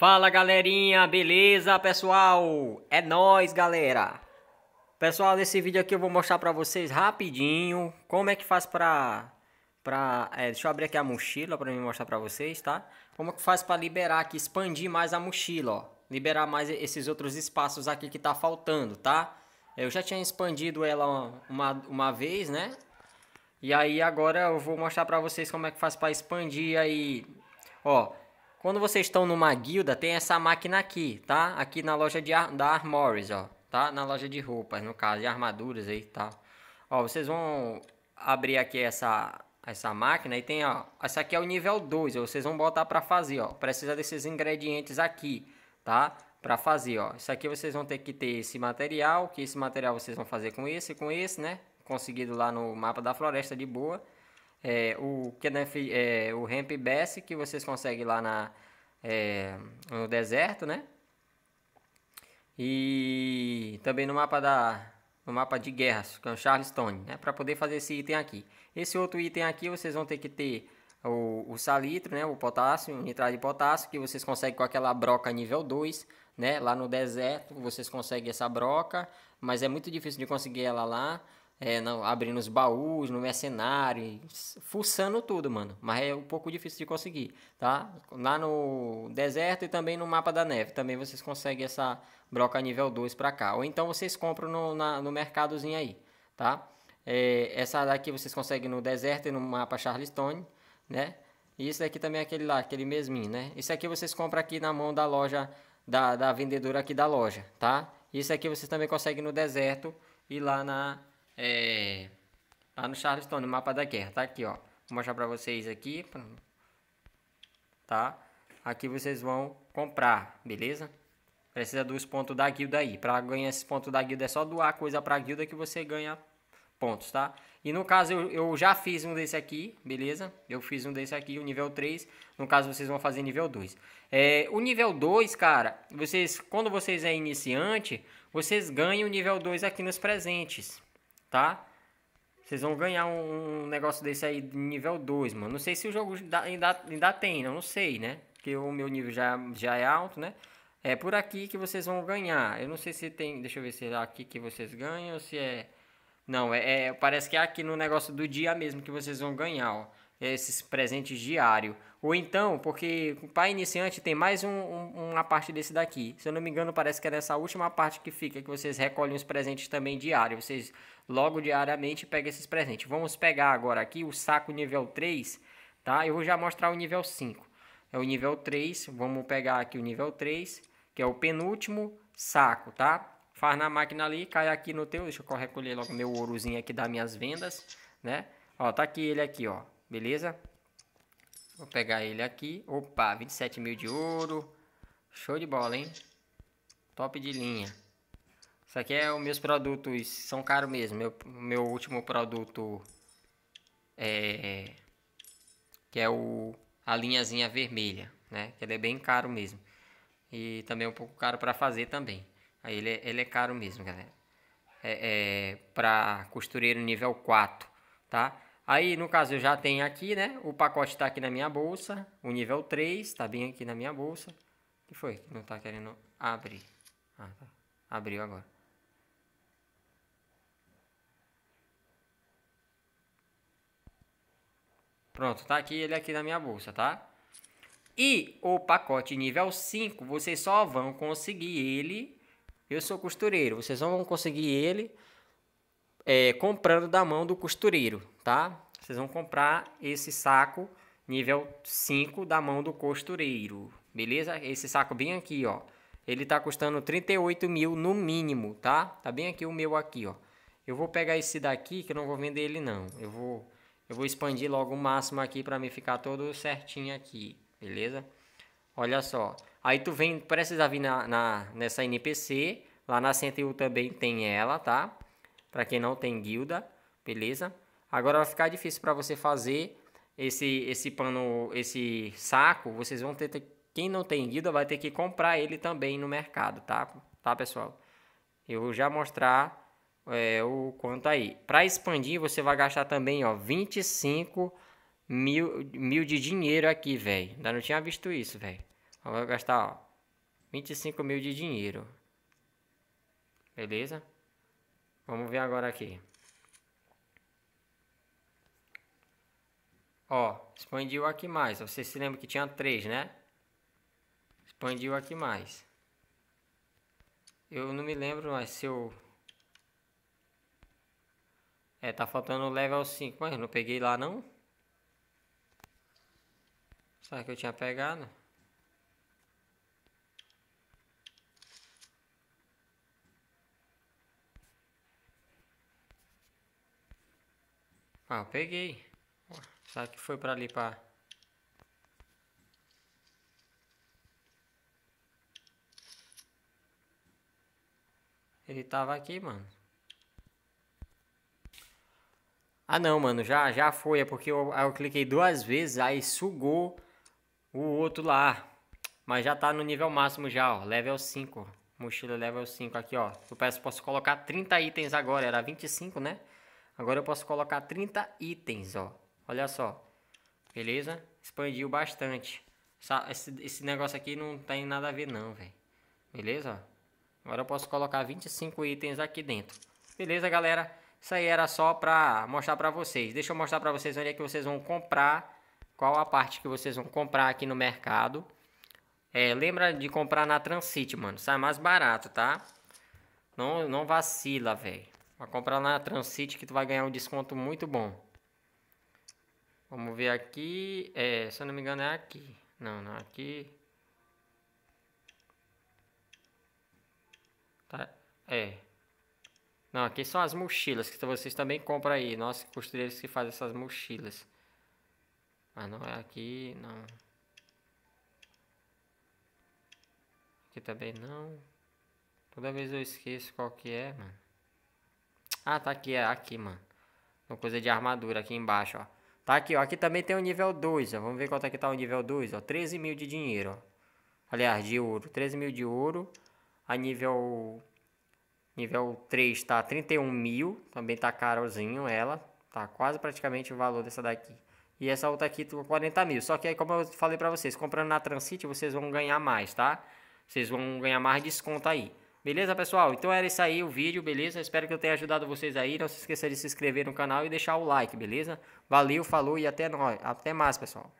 Fala galerinha, beleza pessoal? É nós galera! Pessoal, nesse vídeo aqui eu vou mostrar pra vocês rapidinho como é que faz pra... pra é, deixa eu abrir aqui a mochila pra mim mostrar pra vocês, tá? Como é que faz pra liberar aqui, expandir mais a mochila, ó. Liberar mais esses outros espaços aqui que tá faltando, tá? Eu já tinha expandido ela uma, uma vez, né? E aí agora eu vou mostrar pra vocês como é que faz pra expandir aí... Ó, quando vocês estão numa guilda, tem essa máquina aqui, tá? Aqui na loja de da Armories, ó. Tá? Na loja de roupas, no caso, de armaduras aí, tá? Ó, vocês vão abrir aqui essa, essa máquina e tem, ó. Essa aqui é o nível 2, ó, vocês vão botar pra fazer, ó. Precisa desses ingredientes aqui, tá? Pra fazer, ó. Isso aqui vocês vão ter que ter esse material, que esse material vocês vão fazer com esse, com esse, né? Conseguido lá no mapa da floresta de boa é, o Kenneth, é, o Ramp Bass que vocês conseguem lá na, é, no deserto, né? E também no mapa da no mapa de guerras, que é o Charleston, né? Para poder fazer esse item aqui. Esse outro item aqui vocês vão ter que ter o, o salitro, né? O potássio, o nitrato de potássio, que vocês conseguem com aquela broca nível 2, né? Lá no deserto vocês conseguem essa broca, mas é muito difícil de conseguir ela lá é, não, abrindo os baús, no mercenário, fuçando tudo, mano. Mas é um pouco difícil de conseguir, tá? Lá no deserto e também no mapa da neve, também vocês conseguem essa broca nível 2 pra cá. Ou então vocês compram no, na, no mercadozinho aí, tá? É, essa daqui vocês conseguem no deserto e no mapa Charleston, né? E isso daqui também é aquele lá, aquele mesminho, né? Isso aqui vocês compram aqui na mão da loja, da, da vendedora aqui da loja, tá? Isso aqui vocês também conseguem no deserto e lá na é, lá no Charleston, no mapa da guerra. Tá aqui, ó. Vou mostrar pra vocês aqui. Tá? Aqui vocês vão comprar, beleza? Precisa dos pontos da guilda aí. Pra ganhar esses pontos da guilda é só doar coisa pra guilda que você ganha pontos, tá? E no caso, eu, eu já fiz um desse aqui, beleza? Eu fiz um desse aqui, o nível 3. No caso, vocês vão fazer nível 2. É, o nível 2, cara, vocês, quando vocês é iniciante, vocês ganham o nível 2 aqui nos presentes, tá? Vocês vão ganhar um, um, negócio desse aí de nível 2, mano. Não sei se o jogo ainda, ainda, tem, não, não sei, né? Porque o meu nível já, já é alto, né? É por aqui que vocês vão ganhar. Eu não sei se tem. Deixa eu ver se é aqui que vocês ganham ou se é. Não, é, é, parece que é aqui no negócio do dia mesmo que vocês vão ganhar, ó esses presentes diário. Ou então, porque pai iniciante tem mais um, um, uma parte desse daqui. Se eu não me engano, parece que é nessa última parte que fica, que vocês recolhem os presentes também diário. Vocês logo diariamente pegam esses presentes. Vamos pegar agora aqui o saco nível 3, tá? Eu vou já mostrar o nível 5. É o nível 3, vamos pegar aqui o nível 3, que é o penúltimo saco, tá? Faz na máquina ali, cai aqui no teu, deixa eu recolher logo meu ourozinho aqui das minhas vendas, né? Ó, tá aqui ele aqui, ó. Beleza? Vou pegar ele aqui. Opa, 27 mil de ouro. Show de bola, hein? Top de linha. Isso aqui é os meus produtos, são caros mesmo. Meu, meu último produto é... Que é o, a linhazinha vermelha, né? Ele é bem caro mesmo. E também é um pouco caro para fazer também. Aí ele, é, ele é caro mesmo, galera. É, é para costureiro nível 4, Tá? Aí, no caso, eu já tenho aqui, né? O pacote está aqui na minha bolsa. O nível 3 está bem aqui na minha bolsa. O que foi? Não está querendo abrir. Ah, tá. Abriu agora. Pronto, tá aqui ele aqui na minha bolsa, tá? E o pacote nível 5, vocês só vão conseguir ele... Eu sou costureiro, vocês só vão conseguir ele é, comprando da mão do costureiro, tá? Vocês vão comprar esse saco nível 5 da mão do costureiro, beleza? Esse saco bem aqui, ó. Ele tá custando 38 mil no mínimo, tá? Tá bem aqui o meu aqui, ó. Eu vou pegar esse daqui, que eu não vou vender ele não. Eu vou, eu vou expandir logo o máximo aqui pra mim ficar todo certinho aqui, beleza? Olha só. Aí tu vem, precisa vir na, na nessa NPC. Lá na CTU também tem ela, tá? Pra quem não tem guilda, beleza? Agora vai ficar difícil para você fazer esse, esse pano, esse saco. Vocês vão ter, quem não tem guida vai ter que comprar ele também no mercado, tá? Tá, pessoal? Eu vou já mostrar é, o quanto aí. Para expandir, você vai gastar também, ó, 25 mil, mil de dinheiro aqui, velho. Ainda não tinha visto isso, velho. Então, vai gastar, ó, 25 mil de dinheiro. Beleza? Vamos ver agora aqui. Ó, expandiu aqui mais. Você se lembra que tinha três, né? Expandiu aqui mais. Eu não me lembro mais se eu... É, tá faltando o level 5. Mas eu não peguei lá, não? Será que eu tinha pegado? Ah, peguei. Sabe que foi para ali Ele tava aqui, mano. Ah não, mano, já já foi, é porque eu, eu cliquei duas vezes, aí sugou o outro lá. Mas já tá no nível máximo já, ó, level 5. Mochila level 5 aqui, ó. Eu peço, posso colocar 30 itens agora, era 25, né? Agora eu posso colocar 30 itens, ó. Olha só. Beleza? Expandiu bastante. Esse, esse negócio aqui não tem tá nada a ver não, velho. Beleza? Agora eu posso colocar 25 itens aqui dentro. Beleza, galera? Isso aí era só pra mostrar pra vocês. Deixa eu mostrar pra vocês onde é que vocês vão comprar. Qual a parte que vocês vão comprar aqui no mercado. É, lembra de comprar na Transit, mano. Sai mais barato, tá? Não, não vacila, velho. Vai comprar na Transit que tu vai ganhar um desconto muito bom. Vamos ver aqui. É, se eu não me engano, é aqui. Não, não, aqui. Tá, é. Não, aqui são as mochilas que vocês também compram aí. Nossa, costureiros que fazem essas mochilas. Mas não é aqui, não. Aqui também não. Toda vez eu esqueço qual que é, mano. Ah, tá aqui, é aqui, mano. Uma coisa de armadura aqui embaixo, ó. Tá aqui, ó. Aqui também tem o nível 2, ó. Vamos ver quanto aqui é tá o nível 2, ó. 13 mil de dinheiro, ó. Aliás, de ouro. 13 mil de ouro. A nível... Nível 3 tá 31 mil. Também tá carozinho ela. Tá quase praticamente o valor dessa daqui. E essa outra aqui, 40 tá mil. Só que aí, como eu falei pra vocês, comprando na Transit vocês vão ganhar mais, tá? Vocês vão ganhar mais desconto aí. Beleza, pessoal? Então era isso aí o vídeo, beleza? Espero que eu tenha ajudado vocês aí. Não se esqueça de se inscrever no canal e deixar o like, beleza? Valeu, falou e até, nós. até mais, pessoal.